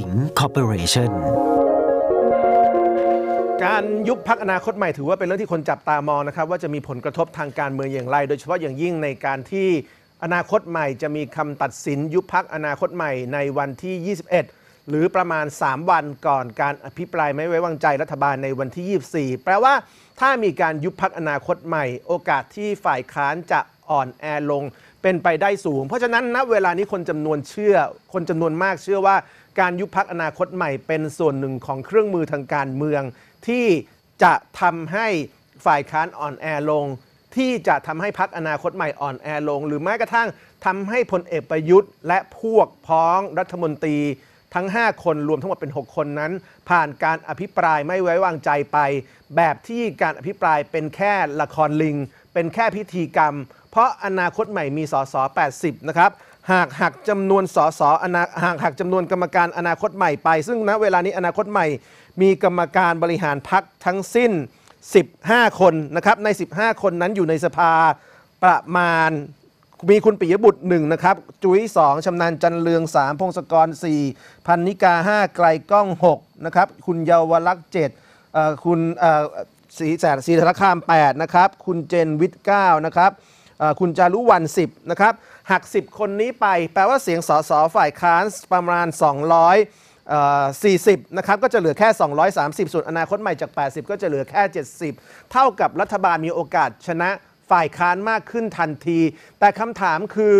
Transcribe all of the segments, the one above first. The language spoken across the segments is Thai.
ิงคอร์ปอเรชั่นการยุบพักอนาคตใหม่ถือว่าเป็นเรื่องที่คนจับตามองนะครับว่าจะมีผลกระทบทางการเมืองอย่างไร โดยเฉพาะอย่างยิ่งในการที่อนาคตใหม่จะมีคำตัดสินยุบพักอนาคตใหม่ในวันที่ 21 หรือประมาณ 3 วันก่อนการอภิปรายไม่ไว้วางใจรัฐบาลในวันที่ 24 แปลว่าถ้ามีการยุบพักอนาคตใหม่ โอกาสที่ฝ่ายค้านจะอ่อนแอลงเป็นไปได้สูง เพราะฉะนั้นณนะเวลานี้คนจำนวนเชื่อ คนจำนวนมากเชื่อว่าการยุบพักอนาคตใหม่เป็นส่วนหนึ่งของเครื่องมือทางการเมือง ที่จะทำให้ฝ่ายค้านอ่อนแอลง ที่จะทำให้พักอนาคตใหม่อ่อนแอลง หรือแม้กระทั่งทำให้พลเอกประยุทธ์ และพวกพ้องรัฐมนตรี ทั้ง 5 คนรวมทั้งหมดเป็น 6 คนนั้น ผ่านการอภิปรายไม่ไว้วางใจไป แบบที่การอภิปรายเป็นแค่ละครลิง เป็นแค่พิธีกรรมเพราะอนาคตใหม่มีสส80นะครับหากหักจำนวนสสอนาหากหักจำนวนกรรมการอนาคตใหม่ไป ซึ่งณเวลานี้อนาคตใหม่มีกรรมการบริหารพักทั้งสิ้น 15 คนนะครับ ใน 15 คนนั้นอยู่ในสภาประมาณ มีคุณปิยบุตร1นะครับ จุ้ย2ชำนาญจันเลือง 3 พงศกร 4 พันนิกา 5 ไกลกล้อง6นะครับ คุณเยาวลักษ์7คุณศรีแสนศรีธนคาม8นะครับคุณเจนวิทย์9นะครับ คุณจารุวัน 10 นะครับหัก 10 คนนี้ไป แปลว่าเสียง สส ฝ่ายค้านประมาณ 240 นะครับ ก็จะเหลือแค่ 230 ส่วนอนาคตใหม่จาก 80 ก็จะเหลือแค่ 70 เท่ากับรัฐบาลมีโอกาสชนะฝ่ายค้านมากขึ้นทันที แต่คำถามคือ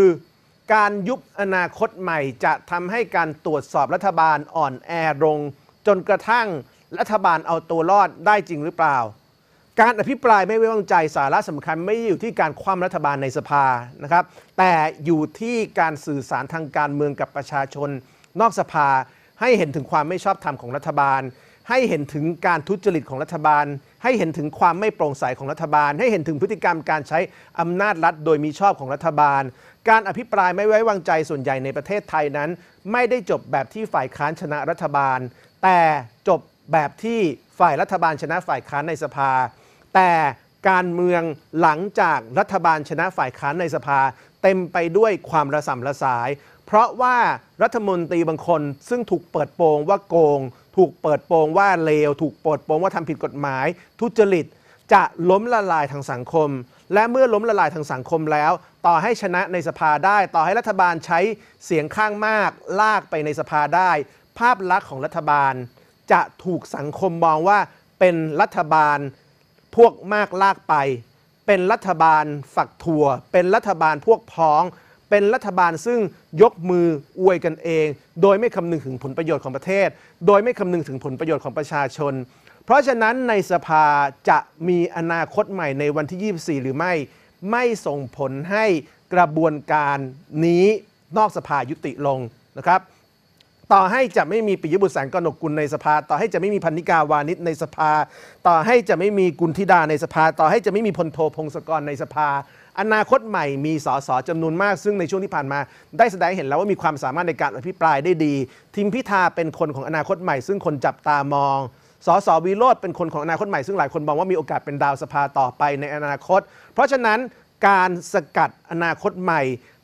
การยุบอนาคตใหม่จะทำให้การตรวจสอบรัฐบาลอ่อนแอลงจนกระทั่งรัฐบาลเอาตัวรอดได้จริงหรือเปล่าการอภิปรายไม่ไว้วางใจสาระสำคัญไม่อยู่ที่การคว่ำรัฐบาลในสภานะครับ แต่อยู่ที่การสื่อสารทางการเมืองกับประชาชนนอกสภาให้เห็นถึงความไม่ชอบธรรมของรัฐบาล ให้เห็นถึงการทุจริตของรัฐบาล ให้เห็นถึงความไม่โปร่งใสของรัฐบาล ให้เห็นถึงพฤติกรรมการใช้อำนาจรัฐโดยมีชอบของรัฐบาล การอภิปรายไม่ไว้วางใจส่วนใหญ่ในประเทศไทยนั้น ไม่ได้จบแบบที่ฝ่ายค้านชนะรัฐบาล แต่จบแบบที่ฝ่ายรัฐบาลชนะฝ่ายค้านในสภาแต่การเมืองหลังจากรัฐบาลชนะฝ่ายค้านในสภา เต็มไปด้วยความระสำระสาย เพราะว่ารัฐมนตรีบางคน ซึ่งถูกเปิดโปงว่าโกง ถูกเปิดโปงว่าเลวถูกเปิดโปงว่าทำผิดกฎหมาย ทุจริตจะล้มละลายทางสังคม และเมื่อล้มละลายทางสังคมแล้ว ต่อให้ชนะในสภาได้ ต่อให้รัฐบาลใช้เสียงข้างมากลากไปในสภาได้ ภาพลักษณ์ของรัฐบาล จะถูกสังคมมองว่าเป็นรัฐบาลพวกมากลากไป เป็นรัฐบาลฝักถั่ว เป็นรัฐบาลพวกพ้อง เป็นรัฐบาลซึ่งยกมืออวยกันเอง โดยไม่คำนึงถึงผลประโยชน์ของประเทศ โดยไม่คำนึงถึงผลประโยชน์ของประชาชน เพราะฉะนั้นในสภาจะมีอนาคตใหม่ในวันที่ 24 หรือไม่ไม่ส่งผลให้กระบวนการนี้นอกสภายุติลงนะครับต่อให้จะไม่มีปิยบุตรแสงกนกุลในสภา ต่อให้จะไม่มีพันนิกาวานิชในสภา ต่อให้จะไม่มีกุลธิดาในสภา ต่อให้จะไม่มีพลโทพงศกรในสภา อนาคตใหม่มีสสจำนวนมากซึ่งในช่วงที่ผ่านมา ได้แสดงเห็นแล้วว่ามีความสามารถในการอภิปรายได้ดี ทิมพิธาเป็นคนของอนาคตใหม่ซึ่งคนจับตามองสสวีโรดเป็นคนของอนาคตใหม่ซึ่งหลายคนมองว่ามีโอกาสเป็นดาวสภาต่อไปในอนาคต เพราะฉะนั้นการสกัดอนาคตใหม่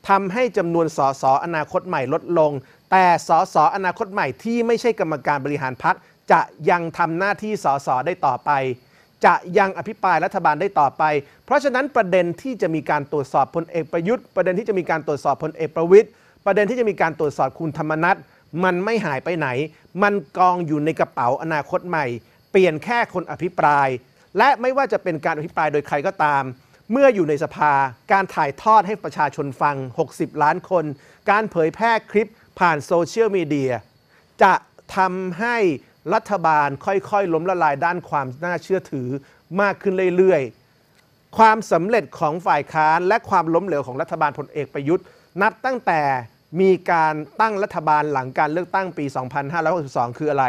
ทำให้จำนวนสสอนาคตใหม่ลดลงแต่สสอนาคตใหม่ที่ไม่ใช่กรรมการบริหารพักจะยังทำหน้าที่สสได้ต่อไป จะยังอภิปรายรัฐบาลได้ต่อไป เพราะฉะนั้นประเด็นที่จะมีการตรวจสอบพลเอกประยุทธ์ประเด็นที่จะมีการตรวจสอบพลเอกประวิทย์ประเด็นที่จะมีการตรวจสอบคุณธรรมนัฐมันไม่หายไปไหน มันกองอยู่ในกระเป๋าอนาคตใหม่ เปลี่ยนแค่คนอภิปราย และไม่ว่าจะเป็นการอภิปรายโดยใครก็ตาม เมื่ออยู่ในสภา การถ่ายทอดให้ประชาชนฟัง 60 ล้านคน การเผยแพร่คลิปผ่านโซเชียลมีเดียจะทำให้รัฐบาลค่อยๆล้มละลายด้านความน่าเชื่อถือมากขึ้นเรื่อยๆความสำเร็จของฝ่ายค้าน และความล้มเหลวของรัฐบาลพลเอกประยุทธ์ นับตั้งแต่มีการตั้งรัฐบาลหลังการเลือกตั้งปี 2562 คืออะไร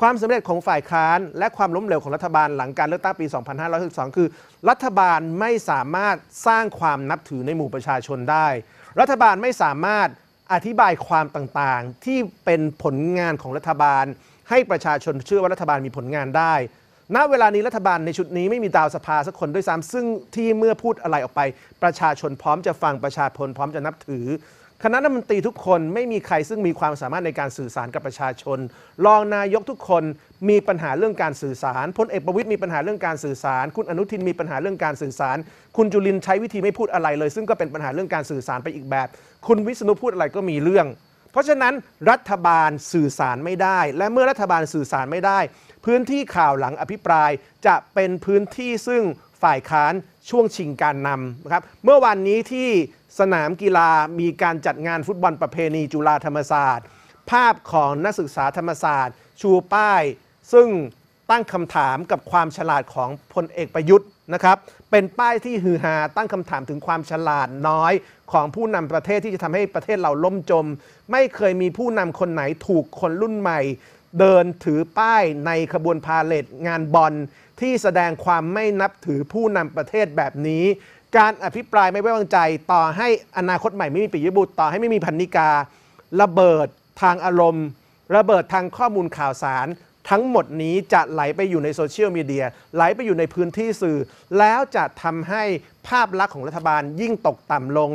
ความสำเร็จของฝ่ายค้าน และความล้มเหลวของรัฐบาลหลังการเลือกตั้งปี 2562 คือ รัฐบาลไม่สามารถสร้างความนับถือในหมู่ประชาชนได้ รัฐบาลไม่สามารถอธิบายความต่าง ๆ ที่เป็นผลงานของรัฐบาล ให้ประชาชนเชื่อว่ารัฐบาลมีผลงานได้ ณ เวลานี้รัฐบาลในชุดนี้ไม่มีดาวสภาสักคนด้วยซ้ำ ซึ่งที่เมื่อพูดอะไรออกไป ประชาชนพร้อมจะฟังประชาชนพร้อมจะนับถือคณะรัฐมนตรีทุกคนไม่มีใครซึ่งมีความสามารถในการสื่อสารกับประชาชน รองนายกทุกคนมีปัญหาเรื่องการสื่อสาร พลเอกประวิตยมีปัญหาเรื่องการสื่อสาร คุณอนุทินมีปัญหาเรื่องการสื่อสาร คุณจุลินใช้วิธีไม่พูดอะไรเลย ซึ่งก็เป็นปัญหาเรื่องการสื่อสารไปอีกแบบ คุณวิษณุพูดอะไรก็มีเรื่อง เพราะฉะนั้นรัฐบาลสื่อสารไม่ได้ และเมื่อรัฐบาลสื่อสารไม่ได้ พื้นที่ข่าวหลังอภิปรายจะเป็นพื้นที่ซึ่งฝ่ายค้านช่วงชิงการนำนะครับ เมื่อวันนี้ที่สนามกีฬามีการจัดงานฟุตบอลประเพณีจุฬาธรรมศาสตร์ ภาพของนักศึกษาธรรมศาสตร์ ชูป้าย ซึ่งตั้งคำถามกับความฉลาดของพลเอกประยุทธ์นะครับ เป็นป้ายที่ฮือฮาตั้งคำถามถึงความฉลาดน้อยของผู้นำประเทศที่จะทำให้ประเทศเราล่มจม ไม่เคยมีผู้นำคนไหนถูกคนรุ่นใหม่ เดินถือป้ายในขบวนพาเลทงานบอลที่แสดงความไม่นับถือผู้นำประเทศแบบนี้การอภิปรายไม่ไว้วางใจต่อให้อนาคตใหม่ไม่มีปิยบุตรต่อให้ไม่มีพันนิกา ระเบิดทางอารมณ์ ระเบิดทางข้อมูลข่าวสาร ทั้งหมดนี้จะไหลไปอยู่ในโซเชียลมีเดียไหลไปอยู่ในพื้นที่สื่อ แล้วจะทำให้ภาพลักษณ์ของรัฐบาลยิ่งตกต่ำลง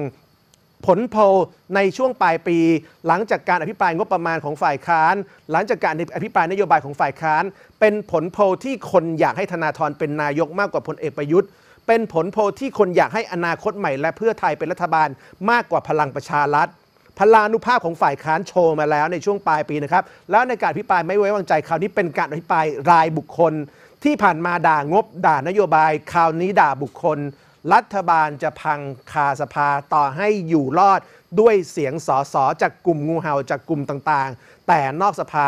ผลโพลในช่วงปลายปี หลังจากการอภิปรายงบประมาณของฝ่ายค้าน หลังจากการอภิปรายนโยบายของฝ่ายค้าน เป็นผลโพลที่คนอยากให้ธนาธรเป็นนายกมากกว่าพลเอกประยุทธ์เป็นผลโพลที่คนอยากให้อนาคตใหม่และเพื่อไทยเป็นรัฐบาลมากกว่าพลังประชารัฐพลานุภาพของฝ่ายค้านโชว์มาแล้วในช่วงปลายปีนะครับแล้วในการอภิปรายไม่ไว้วางใจคราวนี้เป็นการอภิปรายรายบุคคล ที่ผ่านมาด่างบด่านโยบายคราวนี้ด่าบุคคล รัฐบาลจะพังคาสภาต่อให้อยู่รอดด้วยเสียงสอสอจากกลุ่มงูเห่าจากกลุ่มต่างๆ แต่นอกสภา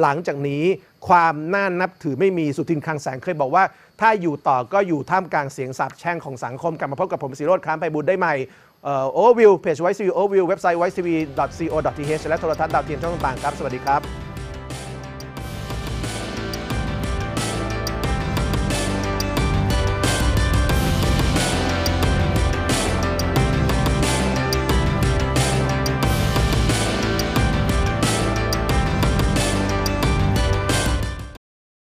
หลังจากนี้ความน่านับถือไม่มีสุทินคลังแสงเคยบอกว่า ถ้าอยู่ต่อก็อยู่ท่ามกลางเสียงสาบแช่งของสังคม กลับมาพบกับผมสีโรดครามไปบุญได้ใหม่โอวิวเพจไวซีโอวิวเว็บไซต์ไวซีวี co th และโทรทัศน์ดาวเทียมช่องต่างๆครับ สวัสดีครับ